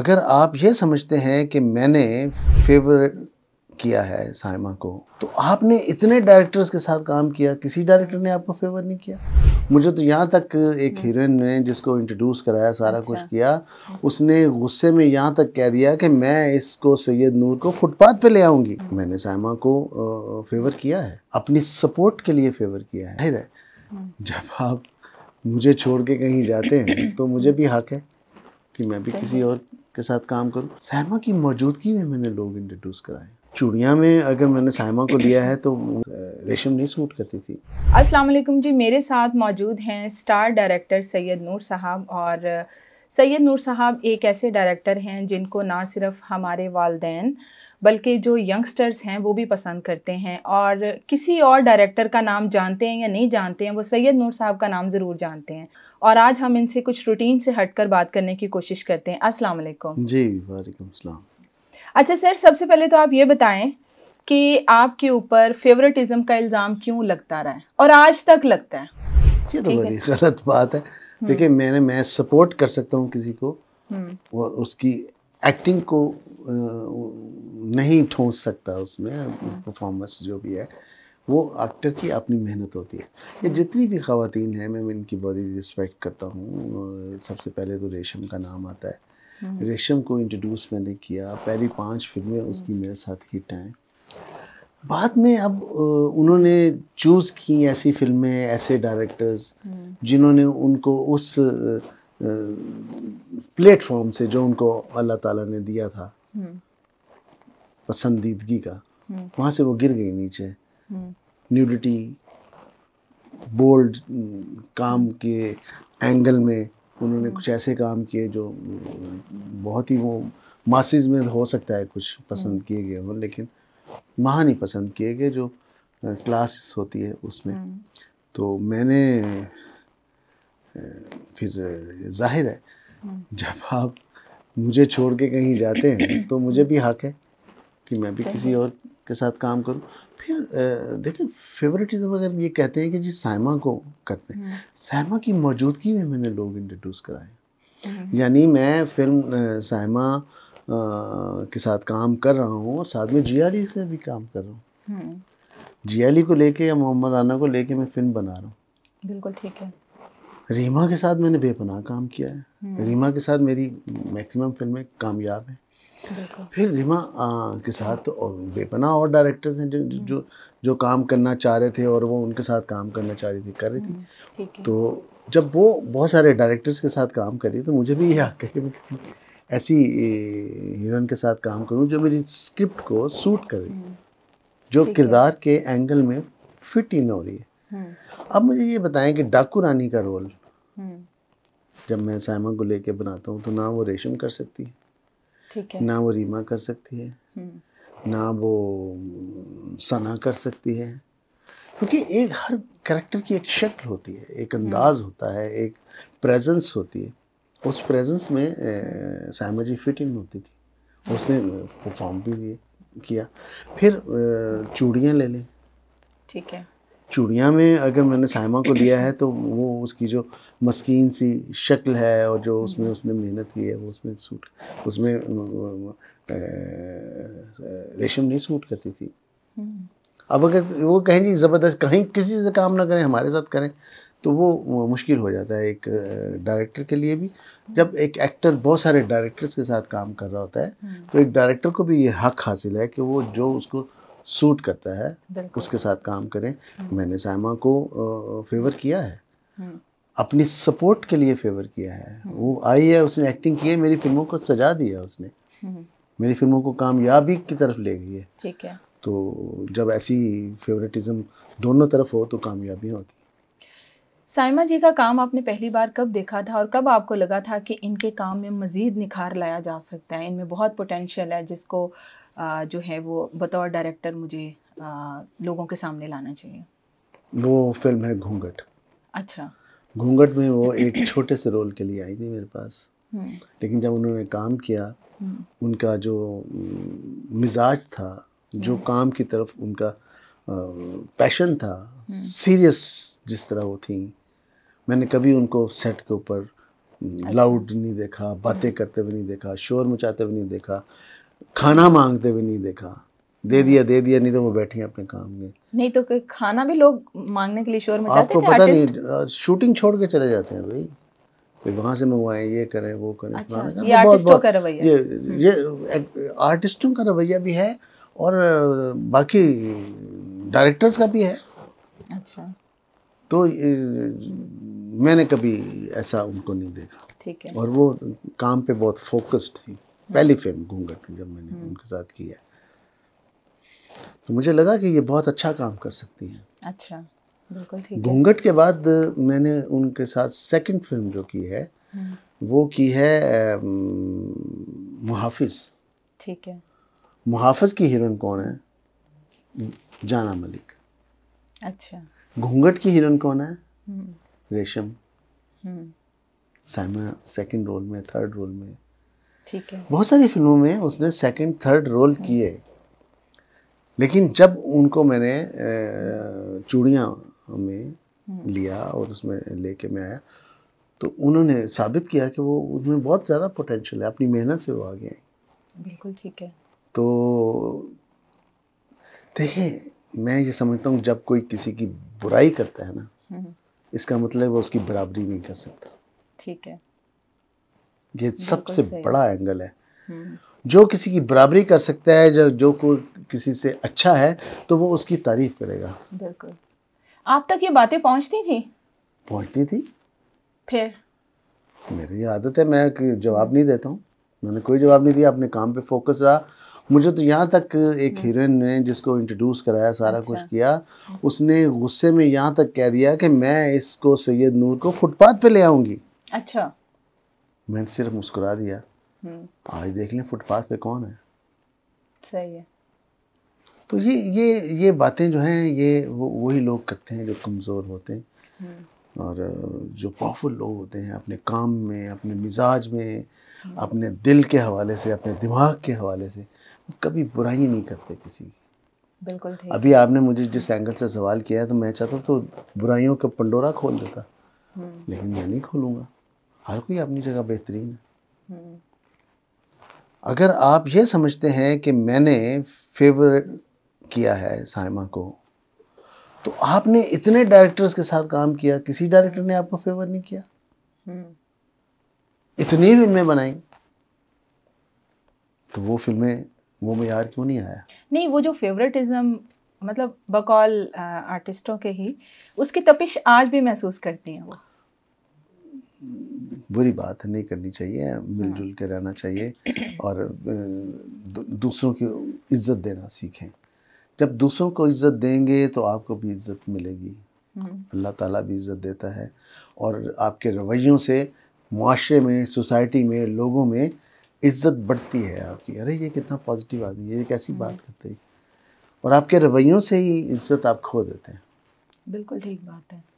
अगर आप ये समझते हैं कि मैंने फेवर किया है साइमा को तो आपने इतने डायरेक्टर्स के साथ काम किया किसी डायरेक्टर ने आपको फेवर नहीं किया मुझे तो यहाँ तक एक हीरोइन हम्म। ने जिसको इंट्रोड्यूस कराया सारा कुछ अच्छा। किया उसने गुस्से में यहाँ तक कह दिया कि मैं इसको सैयद नूर को फुटपाथ पे ले आऊँगी मैंने साइमा को फेवर किया है अपनी सपोर्ट के लिए फेवर किया है है हम्म। जब आप मुझे छोड़ के कहीं जाते हैं तो मुझे भी हक है कि मैं भी किसी और के साथ काम करूँ साइमा की मौजूदगी में मैंने लोग इंट्रोड्यूस कराए चूड़िया में अगर मैंने सायमा को लिया है तो रेशम नहीं सूट करती थी अस्सलाम वालेकुम जी मेरे साथ मौजूद हैं स्टार डायरेक्टर सैयद नूर साहब और सैयद नूर साहब एक ऐसे डायरेक्टर हैं जिनको ना सिर्फ हमारे वालदेन बल्कि जो यंगस्टर्स हैं वो भी पसंद करते हैं और किसी और डायरेक्टर का नाम जानते हैं या नहीं जानते हैं वो सैयद नूर साहब का नाम ज़रूर जानते हैं और आज हम इनसे कुछ रूटीन से हटकर बात करने की कोशिश करते हैं अस्सलाम वालेकुम जी वालेकुम अच्छा सर सबसे पहले तो आप ये बताएं कि आपके ऊपर फेवरेटिज्म का इल्ज़ाम क्यों लगता रहा है और आज तक लगता है ये तो बड़ी गलत बात है हम्म। देखिए मैंने मैं सपोर्ट कर सकता हूँ किसी को हम्म। और उसकी एक्टिंग को नहीं ठोस सकता उसमें परफॉर्मेंस हम्म। जो भी है वो एक्टर की अपनी मेहनत होती है ये जितनी भी खातन हैं मैं इनकी बहुत ही रिस्पेक्ट करता हूँ सबसे पहले तो रेशम का नाम आता है हम्म। रेशम को इंट्रोड्यूस मैंने किया पहली पांच फिल्में उसकी मेरे साथ हिट हैं बाद में अब उन्होंने चूज़ की ऐसी फिल्में ऐसे डायरेक्टर्स हम्म। जिन्होंने उनको उस प्लेटफॉर्म से जो उनको अल्लाह ताला ने दिया था हम्म। पसंदीदगी का वहाँ से वो गिर गई नीचे न्यूडिटी बोल्ड काम के एंगल में उन्होंने कुछ ऐसे काम किए जो बहुत ही वो मासिस में हो सकता है कुछ पसंद हम्म। किए गए हों लेकिन वहाँ नहीं पसंद किए गए जो क्लास होती है उसमें हम्म। तो मैंने फिर जाहिर है हम्म। जब आप मुझे छोड़ के कहीं जाते हैं तो मुझे भी हक है कि मैं भी किसी और के साथ काम करूँ फिर देखें फेवरेटिज्म अगर ये कहते हैं कि जी साइमा को करते हैं हम्म। साइमा की मौजूदगी में मैंने लोग इंट्रोड्यूस कराए हम्म। यानी मैं फिल्म साइमा के साथ काम कर रहा हूँ और साथ में जी से भी काम कर रहा हूँ हम्म। जी को लेके या मोहम्मद राना को लेके मैं फिल्म बना रहा हूँ बिल्कुल ठीक है रीमा के साथ मैंने बेपनाह काम किया है रीमा के साथ मेरी मैक्सिमम फिल्में कामयाब हैं फिर रिमा के साथ और बेपना और डायरेक्टर्स हैं जो हम्म। जो जो काम करना चाह रहे थे और वो उनके साथ काम करना चाह रही थी कर रही थी हम्म, तो जब वो बहुत सारे डायरेक्टर्स के साथ काम कर रही तो मुझे भी ये आकर कि मैं किसी ऐसी हीरोइन के साथ काम करूं जो मेरी स्क्रिप्ट को सूट करे हम्म। जो किरदार के एंगल में फिट इन हो रही है अब मुझे ये बताएं कि डाकू रानी का रोल जब मैं साइमा को लेके बनाता हूँ तो ना वो रेशम कर सकती है है ना वो रीमा कर सकती है हम्म। ना वो सना कर सकती है क्योंकि एक हर करेक्टर की एक शक्ल होती है एक हम्म। अंदाज होता है एक प्रेजेंस होती है उस प्रेजेंस में साइमा जी फिट इन होती थी उसने परफॉर्म भी किया फिर चूड़ियाँ ले लें ठीक है चूड़िया में अगर मैंने साइमा को लिया है तो वो उसकी जो मस्किन सी शक्ल है और जो उसमें उसने मेहनत की है वो उसमें सूट उसमें रेशम नहीं सूट करती थी हम्म। अब अगर वो कहें जी ज़बरदस्त कहीं किसी से काम ना करें हमारे साथ करें तो वो मुश्किल हो जाता है एक डायरेक्टर के लिए भी जब एक एक्टर बहुत सारे डायरेक्टर्स के साथ काम कर रहा होता है हम्म। तो एक डायरेक्टर को भी ये हक हासिल है कि वो जो उसको सूट करता है उसके साथ काम करें हम्म। मैंने साइमा को फेवर किया है हम्म। अपनी सपोर्ट के लिए फेवर किया है हम्म। वो आई है उसने एक्टिंग की है मेरी फिल्मों को सजा दिया उसने मेरी फिल्मों को कामयाबी की तरफ ले गई है ठीक है तो जब ऐसी फेवरेटिज्म दोनों तरफ हो तो कामयाबी होती साइमा जी का काम आपने पहली बार कब देखा था और कब आपको लगा था कि इनके काम में मज़ीद निखार लाया जा सकता है इनमें बहुत पोटेंशियल है जिसको जो है वो बतौर डायरेक्टर मुझे लोगों के सामने लाना चाहिए वो फिल्म है घूंघट अच्छा घूंघट में वो एक छोटे से रोल के लिए आई थी मेरे पास हम्म। लेकिन जब उन्होंने काम किया हम्म। उनका जो मिजाज था जो हम्म। काम की तरफ उनका पैशन था सीरियस जिस तरह वो थी मैंने कभी उनको सेट के ऊपर लाउड अच्छा। नहीं देखा बातें करते हुए नहीं देखा शोर मचाते हुए नहीं देखा खाना मांगते हुए नहीं देखा दे दिया दे दिया नहीं तो वो बैठी हैं अपने काम में नहीं तो खाना भी लोग मांगने के लिए शोर मचाते आपको पता नहीं शूटिंग छोड़ के चले जाते हैं भाई वहाँ से मंगवाएं ये करें वो करें अच्छा, ये बहुत बहुत ये हम्म। ये आर्टिस्टों का रवैया भी है और बाकी डायरेक्टर्स का भी है अच्छा तो मैंने कभी ऐसा उनको नहीं देखा ठीक है और वो काम पे बहुत फोकस्ड थी पहली फिल्म घूंघट जब मैंने हम्म। उनके साथ किया तो मुझे लगा कि ये बहुत अच्छा काम कर सकती हैं अच्छा बिल्कुल घूंघट के बाद मैंने उनके साथ सेकंड फिल्म जो की है हम्म। वो की है मुहाफिज ठीक है मुहाफिज की हीरोइन कौन है जाना मलिक अच्छा घूंघट की हिरन कौन है हम्म। रेशम हम्म। साइमा सेकंड रोल में थर्ड रोल में ठीक है बहुत सारी फिल्मों में उसने सेकंड थर्ड रोल किए लेकिन जब उनको मैंने चूड़िया में हम्म। लिया और उसमें लेके मैं आया तो उन्होंने साबित किया कि वो उसमें बहुत ज़्यादा पोटेंशियल है अपनी मेहनत से वो आगे आई बिल्कुल ठीक है तो देखिए मैं ये समझता हूँ जब कोई किसी की बुराई करता है ना हम्म। इसका मतलब वो उसकी बराबरी नहीं कर सकता ठीक है ये सबसे बड़ा एंगल है हम्म। जो किसी की बराबरी कर सकता है जो जो को किसी से अच्छा है तो वो उसकी तारीफ करेगा बिल्कुल आप तक ये बातें पहुंचती थी पहुंचती थी फिर मेरी आदत है मैं जवाब नहीं देता हूँ मैंने कोई जवाब नहीं दिया अपने काम पे फोकस रहा मुझे तो यहाँ तक एक हीरोइन हम्म। ने जिसको इंट्रोड्यूस कराया सारा अच्छा। कुछ किया उसने गुस्से में यहाँ तक कह दिया कि मैं इसको सैयद नूर को फुटपाथ पे ले आऊंगी अच्छा मैंने सिर्फ मुस्कुरा दिया हम्म। आज देख लें फुटपाथ पे कौन है सही है तो ये ये ये बातें जो हैं ये वो वही लोग करते हैं जो कमज़ोर होते हैं हम्म। और जो पावरफुल लोग होते हैं अपने काम में अपने मिजाज में अपने दिल के हवाले से अपने दिमाग के हवाले से कभी बुराई नहीं करते किसी की बिल्कुल ठीक अभी आपने मुझे जिस एंगल से सवाल किया है तो मैं चाहता तो बुराइयों का पंडोरा खोल देता हम्म। लेकिन मैं नहीं खोलूंगा हर कोई अपनी जगह बेहतरीन है हम्म। अगर आप ये समझते हैं कि मैंने फेवर किया है साइमा को तो आपने इतने डायरेक्टर्स के साथ काम किया किसी डायरेक्टर ने आपको फेवर नहीं किया हम्म। इतनी फिल्में बनाई तो वो फिल्में वो मैार क्यों नहीं आया नहीं वो जो फेवरेटिज्म मतलब बकौल आर्टिस्टों के ही उसकी तपिश आज भी महसूस करती हैं वो बुरी बात है नहीं करनी चाहिए मिलजुल हाँ। के रहना चाहिए और दूसरों की इज्जत देना सीखें जब दूसरों को इज्जत देंगे तो आपको भी इज्जत मिलेगी हम्म। अल्लाह ताला भी इज्जत देता है और आपके रवैयों से माशरे में सोसाइटी में लोगों में इज्जत बढ़ती है आपकी अरे ये कितना पॉजिटिव आदमी ये कैसी बात करते हैं और आपके रवैयों से ही इज्जत आप खो देते हैं बिल्कुल ठीक बात है